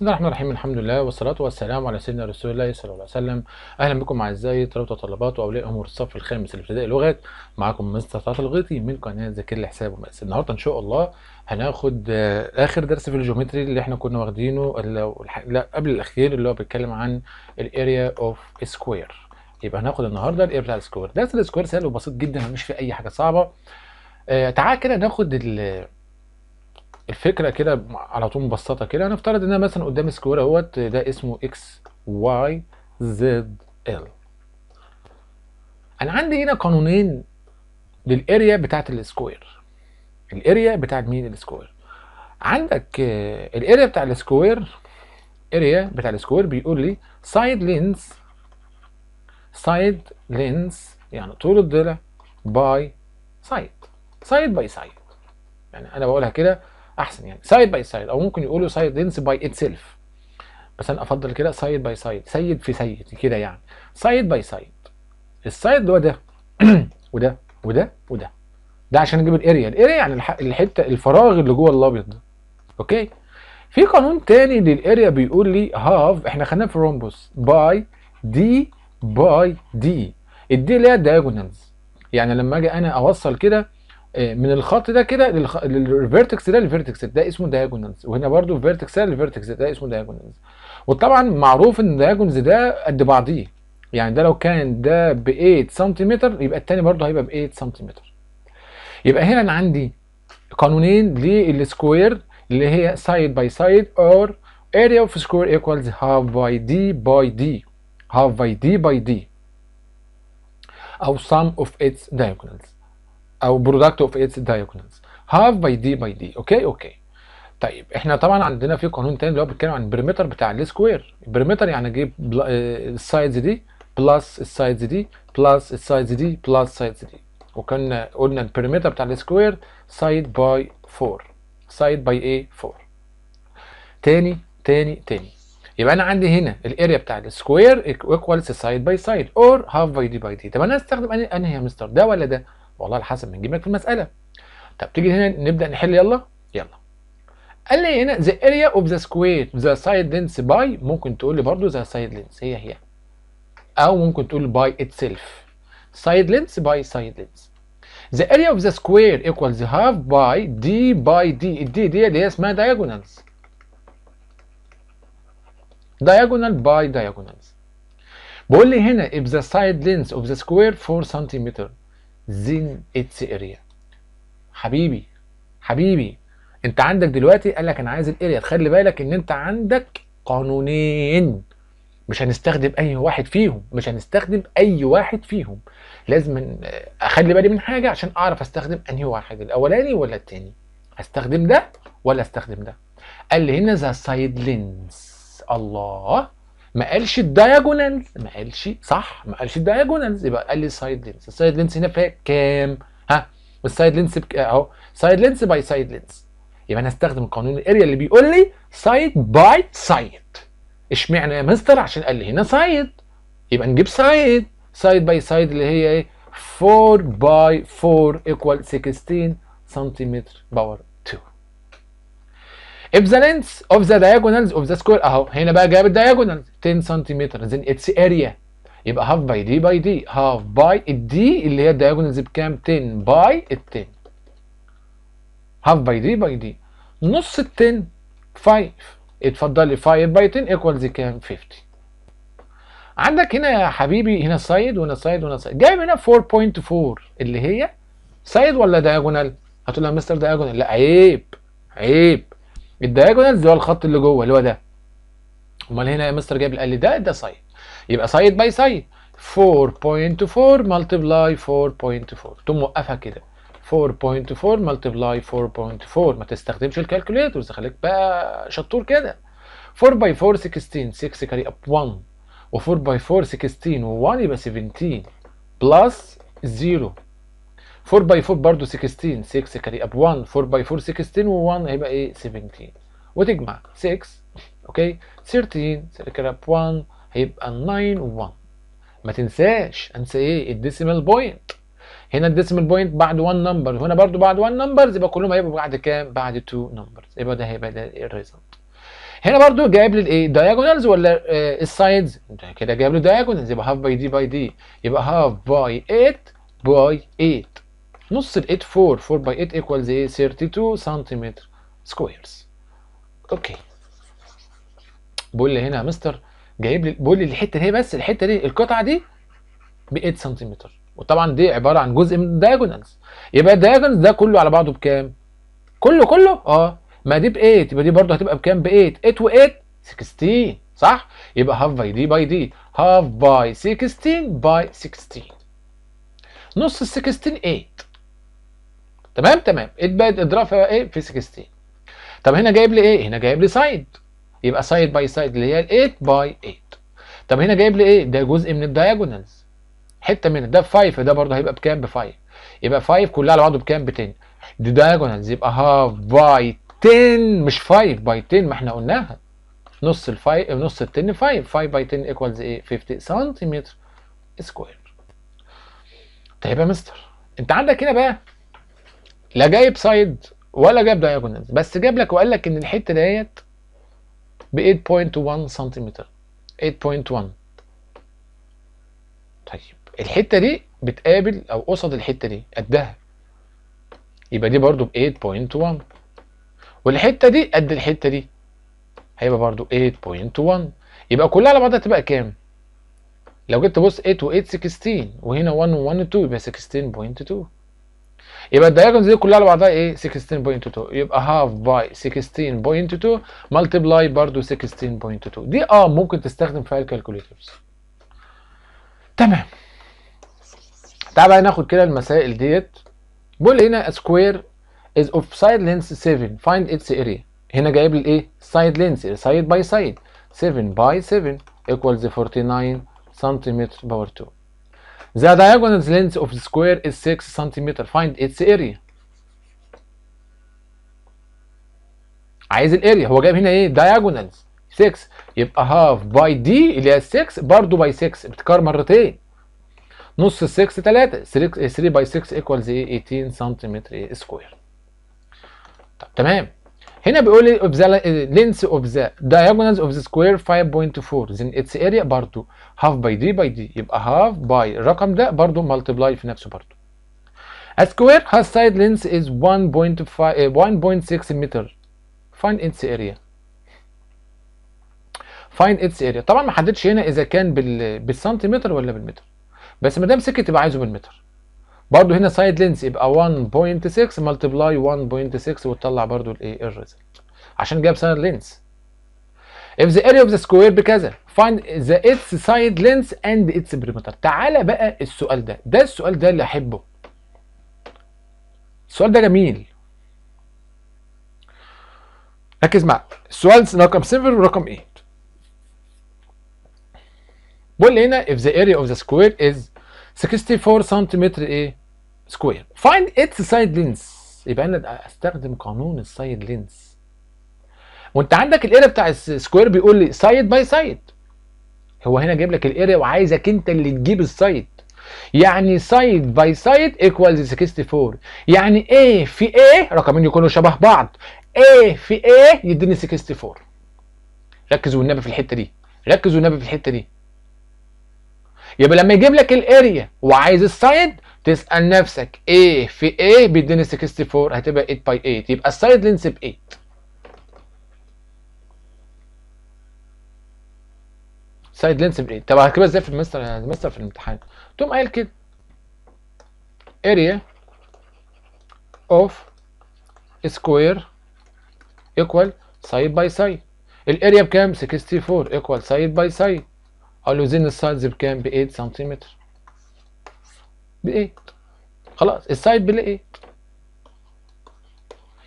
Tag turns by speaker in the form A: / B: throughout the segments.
A: بسم الله الرحمن الرحيم الحمد لله والصلاة والسلام على سيدنا رسول الله صلى الله عليه وسلم أهلا بكم أعزائي طلبة وطلبات وأولياء أمور الصف الخامس الابتدائي لغات معاكم مستر طلعت الغيطي من قناة ذاكر الحساب حساب ومقاس النهاردة إن شاء الله هناخد آخر درس في الجيومتري اللي إحنا كنا واخدينه لا قبل الأخير اللي هو بيتكلم عن الأريا أوف سكوير يبقى هناخد النهاردة الأريا بتاع السكوير درس السكوير سهل وبسيط جدا مش فيه أي حاجة صعبة آه تعال كده ناخد ال الفكره كده على طول مبسطه كده هنفترض ان انا مثلا قدام سكوير اهوت ده اسمه اكس واي زد ال انا عندي هنا قانونين للاريا بتاعت السكوير الاريا بتاعت مين السكوير عندك آه، الاريا بتاع السكوير اريا بتاع السكوير بيقول لي سايد لينز سايد لينز يعني طول الضلع باي سايد سايد باي سايد يعني انا بقولها كده احسن يعني سايد باي سايد او ممكن يقولوا لينس باي اتسيلف بس انا افضل كده سايد باي سايد سيد في سيد كده يعني سايد باي سايد السايد هو ده وده وده وده ده عشان نجيب الاريا الاريا يعني الحته الفراغ اللي جوه الابيض ده اوكي في قانون تاني للاريا بيقول لي هاف احنا خدناه في الرومبوس باي دي باي دي الدي اللي هي يعني لما اجي انا اوصل كده آه، من الخط ده كده للفيرتكس ده للفيرتكس ده اسمه دايجونالز وهنا برده فيرتكس ده للفيرتكس ده اسمه دايجونالز وطبعا معروف ان الدايجونالز ده قد بعضيه يعني ده لو كان ده ب 8 سنتيمتر يبقى الثاني برده هيبقى ب 8 سنتيمتر يبقى هنا انا عندي قانونين للسكوير اللي هي سايد باي سايد اور اريا اوف سكوير ايكوالز هاف باي دي باي دي هاف باي دي باي دي او سم اوف اتس دياجونالز او برودكت اوف اتس diagonals هاف باي دي باي دي اوكي اوكي طيب احنا طبعا عندنا في قانون تاني اللي هو بيتكلم عن البريمتر بتاع السكوير البريمتر يعني اجيب السايدز آه، دي بلس السايدز دي بلس السايدز دي بلس السايدز دي وكنا قلنا البريمتر بتاع السكوير سايد باي 4 سايد باي ايه 4 تاني تاني تاني يبقى انا عندي هنا الاريا بتاع السكوير ايكوالز سايد باي سايد اور هاف باي دي باي دي طب انا استخدم انهي يا مستر ده ولا ده والله على حسب من جيبك في المساله طب تيجي هنا نبدا نحل يلا يلا قال لي هنا the area of the square the side لينس by ممكن تقول لي برضو the side لينس هي هي او ممكن تقول by itself side لينس by side لينس the area of the square equals half by d by d d دي اللي هي اسمها diagonals diagonal by diagonals بقول لي هنا if the side length of the square 4 سنتيمتر زين اتس اريا حبيبي حبيبي انت عندك دلوقتي قال لك انا عايز الاريا تخلي بالك ان انت عندك قانونين مش هنستخدم اي واحد فيهم مش هنستخدم اي واحد فيهم لازم اخلي بالي من حاجه عشان اعرف استخدم انهي واحد الاولاني ولا الثاني هستخدم ده ولا استخدم ده قال لي هنا ذا سايد لينز الله ما قالش الدايجونالز ما قالش صح ما قالش الدايجونالز يبقى قال لي سايد لينس السايد لينس هنا فيها كام ها والسايد لينس بك... اهو سايد لينس باي سايد لينس يبقى انا هستخدم قانون الاريا اللي بيقول لي سايد باي سايد اشمعنى يا مستر عشان قال لي هنا سايد يبقى نجيب سايد سايد باي سايد اللي هي ايه 4 باي 4 ايكوال 16 سنتيمتر باور if the length of the diagonals of the square اهو هنا بقى جايب الدياجونال 10 سم then its area يبقى half by d by d half by الدي اللي هي الدياجونالز بكام 10 by ال 10 half by d by d نص ال 10 5 اتفضلي 5 باي 10 ايكوالز كام 50 عندك هنا يا حبيبي هنا سايد وهنا سايد وهنا سايد جايب هنا 4.4 اللي هي سايد ولا دياجونال هتقول لها مستر دياجونال لا عيب عيب اللي هو الخط اللي جوه اللي هو ده امال هنا يا مستر جابر قال لي ده ده سايد يبقى سايد باي سايد 4.4 ملتبلاي 4.4 تقوم موقفها كده 4.4 ملتبلاي 4.4 ما تستخدمش الكالكوليتورز خليك بقى شطور كده 4 باي 4 16 6 كاري اب 1 و4 باي 4 16 و1 يبقى 17 بلس 0 4 باي 4 برضه 16 6 كاري اب 1 4 باي 4 16 و1 هيبقى ايه 17 وتجمع 6 اوكي 13 كاري اب 1 هيبقى 9 و1 ما تنساش انسى ايه الديسيمال بوينت هنا الديسيمال بوينت بعد 1 نمبر وهنا برضو بعد 1 نمبرز يبقى كلهم هيبقوا بعد كام بعد 2 نمبرز يبقى ده هيبقى ده الريزلت هنا برضو جايب لي الايه دايجونالز ولا آه السايدز كده جايب لي دايجونالز يبقى هاف باي دي باي دي يبقى هاف باي 8 باي 8 نص ال 8 4 4 باي 8 ايكوالز ايه 32 سنتيمتر سكويرز اوكي بقول لي هنا يا مستر جايب لي بقول لي الحته دي بس الحته دي القطعه دي ب 8 سنتيمتر وطبعا دي عباره عن جزء من الدايجونالز يبقى الدايجونالز ده كله على بعضه بكام؟ كله كله اه ما دي ب 8 يبقى دي برضه هتبقى بكام؟ ب 8 8 و 8 16 صح؟ يبقى هاف باي دي باي دي هاف باي 16 باي 16 نص ال 16 8 تمام تمام ات بقت ايه في 16 طب هنا جايب لي ايه هنا جايب لي سايد يبقى سايد باي سايد اللي هي 8 باي 8 طب هنا جايب لي ايه ده جزء من الدايجونالز حته من ده ب 5 ده برضه هيبقى بكام ب 5 يبقى 5 كلها على بعضه بكام ب 10 دي دايجونالز يبقى هاف باي 10 مش 5 باي 10 ما احنا قلناها نص ال 5 نص ال 10 5 5 باي 10 ايكوالز ايه 50 سنتيمتر سكوير طيب يا مستر انت عندك هنا بقى لا جايب سايد ولا جايب دايجونالز بس جاب لك وقال لك ان الحته ديت ب 8.1 سنتيمتر 8.1 طيب الحته دي بتقابل او قصد الحته دي قدها يبقى دي برضو ب 8.1 والحته دي قد الحته دي هيبقى برضو 8.1 يبقى كلها على بعضها تبقى كام لو جيت تبص 8 و 8 16 وهنا 1 و 1 و 2 يبقى 16.2 يبقى الدياجونز دي كلها على بعضها ايه 16.2 يبقى هاف باي 16.2 ملتبلاي برضو 16.2 دي اه ممكن تستخدم فيها الكالكوليترز تمام تعال بقى ناخد كده المسائل ديت بيقول هنا سكوير از اوف سايد لينس 7 فايند اتس اريا هنا جايب لي ايه سايد لينس سايد باي سايد 7 باي 7 ايكوالز 49 سنتيمتر باور 2 The diagonal length of the square is 6 cm. Find its area. عايز الاريا هو جايب هنا ايه diagonals 6 يبقى half by d اللي هي 6 برضه by 6 بتكرر مرتين نص 6 3 3 by 6 equals 18 سم سكوير طب تمام هنا بيقول لي اوف ذا لينث اوف ذا دايجونالز اوف ذا سكوير 5.4 then its area برضه half by d by d يبقى half by الرقم ده برضه multiply في نفسه برضه A square has side length is 1.6 متر eh, find its area find its area طبعا ما حددش هنا اذا كان بال... بالسنتيمتر ولا بالمتر بس ما دام سكت يبقى عايزه بالمتر برضو هنا سايد لينس يبقى 1.6 ملتبلاي 1.6 وتطلع برضو الايه الريزلت عشان جاب سايد لينس if the area of the square بكذا find the its side length and its perimeter تعالى بقى السؤال ده ده السؤال ده اللي احبه السؤال ده جميل ركز معايا السؤال رقم 7 ورقم 8 بيقول هنا if the area of the square is 64 سنتيمتر ايه سكوير فايند اتس سايد لينس يبقى انا استخدم قانون السايد لينس وانت عندك الاريا بتاع السكوير بيقول لي سايد باي سايد هو هنا جايب لك الاريا وعايزك انت اللي تجيب السايد يعني سايد باي سايد ايكوالز 64 يعني ايه في ايه رقمين يكونوا شبه بعض ايه في ايه يديني 64 ركزوا والنبي في الحته دي ركزوا والنبي في الحته دي يبقى لما يجيب لك الاريا وعايز السايد تسال نفسك ايه في ايه بيديني 64 هتبقى 8 باي 8 يبقى السايد لينس ب 8 سايد لينس ب 8 طب هكتبها ازاي في المستر يعني المستر في الامتحان تقوم قايل كده اريا اوف سكوير ايكوال سايد باي سايد الاريا بكام 64 ايكوال سايد باي سايد اقول له زين السايدز بكام ب 8 سنتيمتر بايه خلاص السايد بال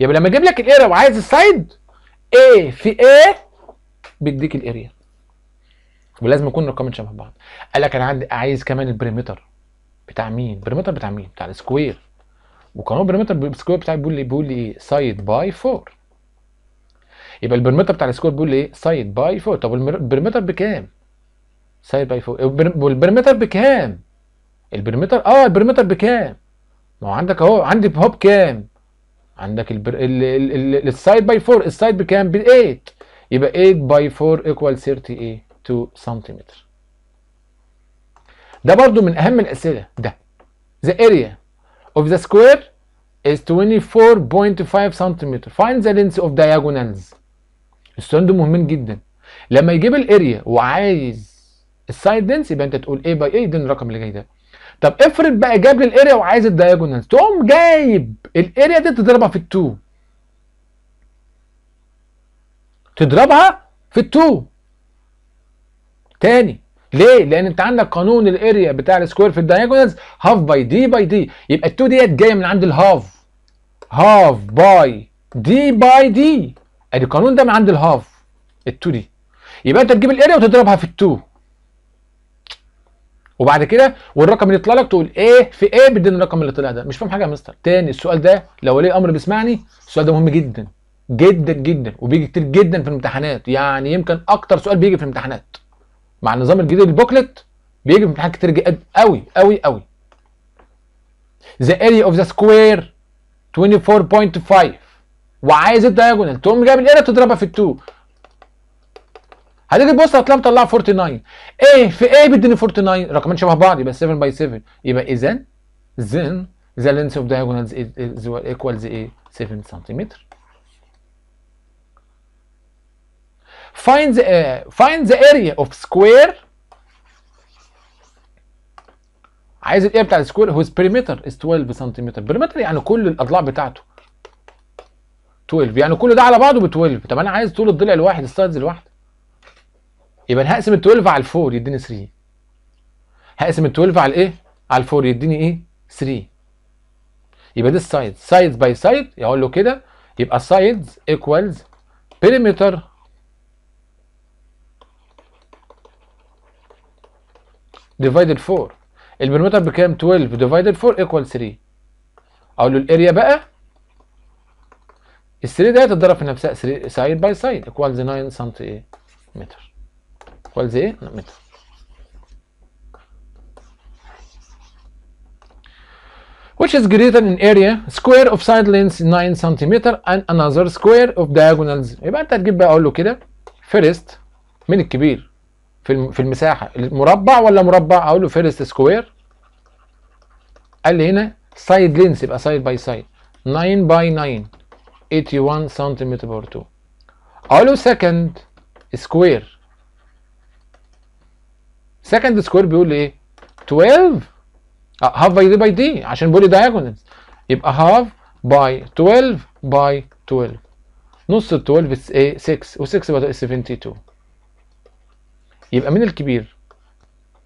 A: يبقى لما اجيب لك الاريا وعايز السايد ايه في ايه بيديك الاريا ولازم يكون الرقمين شبه بعض قال لك انا عندي عايز كمان البريمتر بتاع مين البريمتر بتاع مين بتاع السكوير وقانون البريمتر السكوير بتاعي بيقول لي بيقول لي سايد باي 4 يبقى البريمتر بتاع السكوير بيقول لي ايه سايد باي 4 طب البريمتر بكام سايد باي 4 والبريمتر بكام البريمتر اه البريمتر بكام ما هو عندك اهو عندي هوب كام عندك البر... ال... ال... ال... السايد باي 4 السايد بكام ب 8 يبقى 8 باي 4 ايكوال 32 سنتيمتر ده برضو من اهم الاسئله ده the area of the square is 24.5 سنتيمتر find the length of diagonals السؤال ده مهم جدا لما يجيب الاريا وعايز السايد لينس يبقى انت تقول ايه باي ايه ده الرقم اللي جاي ده طب افرض بقى جاب لي الاريا وعايز الدايجونالز تقوم جايب الاريا دي تضربها في التو تضربها في التو تاني ليه؟ لان انت عندك قانون الاريا بتاع السكوير في الدايجونالز هاف باي دي باي دي يبقى التو ديت جايه من عند الهاف هاف باي دي باي دي ادي القانون ده من عند الهاف التو دي يبقى انت تجيب الاريا وتضربها في التو وبعد كده والرقم اللي يطلع لك تقول ايه في ايه بدنا الرقم اللي طلع ده مش فاهم حاجه يا مستر تاني السؤال ده لو ولي امر بيسمعني السؤال ده مهم جدا جدا جدا وبيجي كتير جدا في الامتحانات يعني يمكن اكتر سؤال بيجي في الامتحانات مع النظام الجديد البوكلت بيجي في امتحانات كتير جدا قوي قوي قوي the area of the square 24.5 وعايز الدايجونال تقوم جايب الاريا تضربها في 2 هتيجي تبص هتلاقي مطلعه 49 ايه في ايه بيديني 49 رقمين شبه بعض يبقى 7 باي 7 يبقى اذا زين ذا لينس اوف دايجونالز is equals 7 سنتيمتر find the uh, find the area of square عايز الايه بتاع السكوير هو بريمتر از 12 سنتيمتر بريمتر يعني كل الاضلاع بتاعته 12 يعني كل ده على بعضه ب 12 طب انا عايز طول الضلع الواحد السايدز الواحد يبقى انا هقسم ال 12 على 4 يديني 3 هقسم ال 12 على ايه على 4 يديني ايه 3 يبقى دي السايد سايد باي سايد اقول له كده يبقى سايدز ايكوالز بريمتر ديفايدد 4 البريمتر بكام 12 ديفايدد 4 ايكوال 3 اقول له الاريا بقى ال 3 ديت تتضرب في نفسها سايد باي سايد ايكوالز 9 سم متر equals a method. which is greater in area square of side length 9 cm and another square of diagonals يبقى انت هتجيب بقى اقول له كده فيرست من الكبير في في المساحه المربع ولا مربع اقول له فيرست سكوير قال لي هنا سايد لينس يبقى سايد باي سايد 9 باي 9 81 سم بار 2 اقول له سكند سكوير سكند سكوير بيقول ايه 12 هاف باي دي باي دي عشان بولي دايجونالز يبقى هاف باي 12 باي 12 نص ال 12 ايه 6 و6 بقى 72 يبقى مين الكبير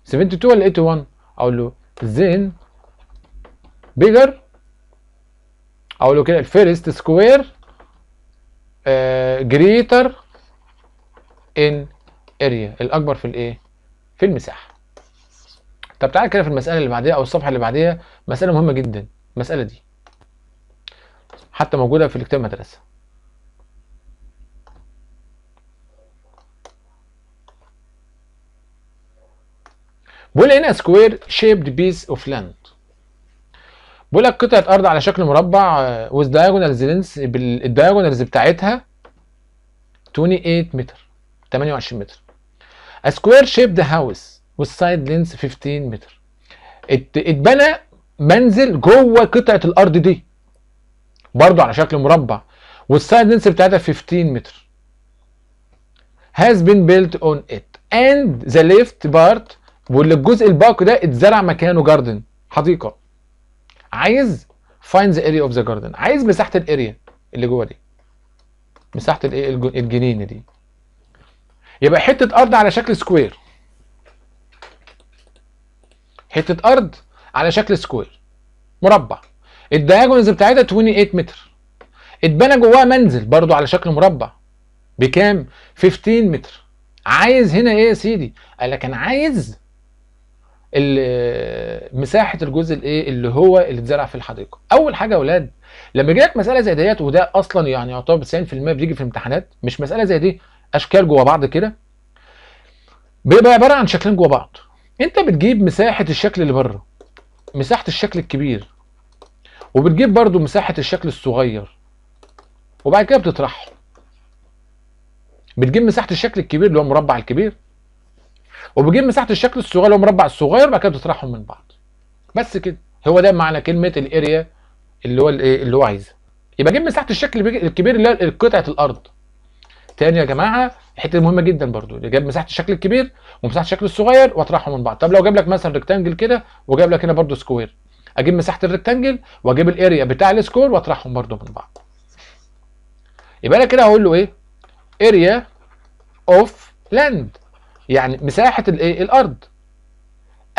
A: 72 ولا 81 اقول له زين bigger اقول له كده first square جريتر آه، greater in area الاكبر في الايه في المساحه طب تعال كده في المساله اللي بعديها او الصفحه اللي بعديها مساله مهمه جدا المساله دي حتى موجوده في كتاب المدرسه بيقول هنا سكوير شيبد بيس اوف لاند بيقول لك قطعه ارض على شكل مربع وذ دايجونالز لينس بالدايجونالز بتاعتها 28 متر 28 متر سكوير شيب ده هاوس والسايد لينس 15 متر اتبنى منزل جوه قطعه الارض دي برضه على شكل مربع والسايد لينس بتاعتها 15 متر has been built on it and the left part واللي الجزء الباقي ده اتزرع مكانه جاردن حديقه عايز find the area of the garden عايز مساحه الاريا اللي جوه دي مساحه الايه الجنينه دي يبقى حته ارض على شكل سكوير حته ارض على شكل سكوير مربع الدياجونز بتاعتها 28 متر اتبنى جواها منزل برضو على شكل مربع بكام 15 متر عايز هنا ايه يا سيدي قال لك انا عايز مساحه الجزء الايه اللي هو اللي اتزرع في الحديقه اول حاجه يا اولاد لما يجي لك مساله زي ديت وده اصلا يعني يعتبر 90% بيجي في الامتحانات مش مساله زي دي اشكال جوه بعض كده بيبقى عباره عن شكلين جوه بعض انت بتجيب مساحه الشكل اللي بره مساحه الشكل الكبير وبتجيب برضو مساحه الشكل الصغير وبعد كده بتطرحه بتجيب مساحه الشكل الكبير اللي هو المربع الكبير وبتجيب مساحه الشكل الصغير اللي هو المربع الصغير وبعد كده بتطرحهم من بعض بس كده هو ده معنى كلمه الاريا اللي هو اللي هو عايزها يبقى جيب مساحه الشكل الكبير اللي هي قطعه الارض تاني يا جماعه الحته المهمه مهمه جدا برضو اللي جاب مساحه الشكل الكبير ومساحه الشكل الصغير واطرحهم من بعض طب لو جاب لك مثلا ريكتانجل كده وجاب لك هنا برضو سكوير اجيب مساحه الريكتانجل واجيب الاريا بتاع السكوير واطرحهم برضو من بعض يبقى انا كده هقول له ايه اريا اوف لاند يعني مساحه الايه الارض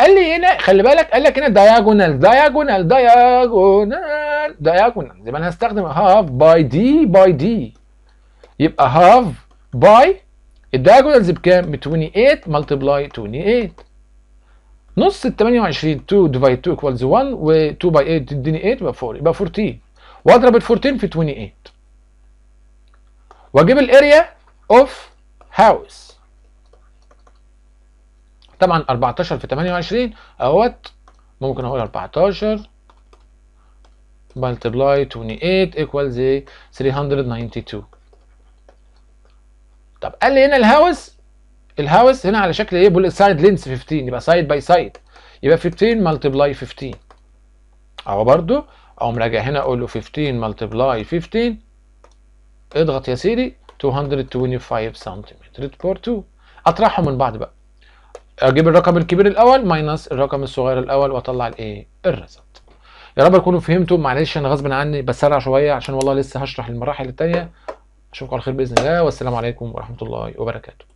A: قال لي هنا خلي بالك قال لك هنا دايجونال دايجونال دايجونال دايجونال يبقى انا هستخدم هاف باي دي باي دي يبقى هاف باي الدياجونالز بكام؟ ب 28 ملتبلاي 28 نص ال 28 2 ديفايد 2 ايكوالز 1 و 2 باي 8 تديني 8 يبقى 4 يبقى 14 واضرب ال 14 في 28 واجيب الاريا اوف هاوس طبعا 14 في 28 اهوت ممكن اقول 14 ملتبلاي 28 ايكوالز 392 طب قال لي هنا الهاوس الهاوس هنا على شكل ايه بول سايد لينس 15 يبقى سايد باي سايد يبقى 15 ملتبلاي 15 اهو برضو اقوم راجع هنا اقول له 15 ملتبلاي 15 اضغط يا سيدي 225 سنتيمتر بور 2 اطرحهم من بعض بقى اجيب الرقم الكبير الاول ماينس الرقم الصغير الاول واطلع الايه الريزلت يا رب تكونوا فهمتوا معلش انا غصب عني بسرع شويه عشان والله لسه هشرح المراحل الثانيه اشوفكم على خير باذن الله والسلام عليكم ورحمه الله وبركاته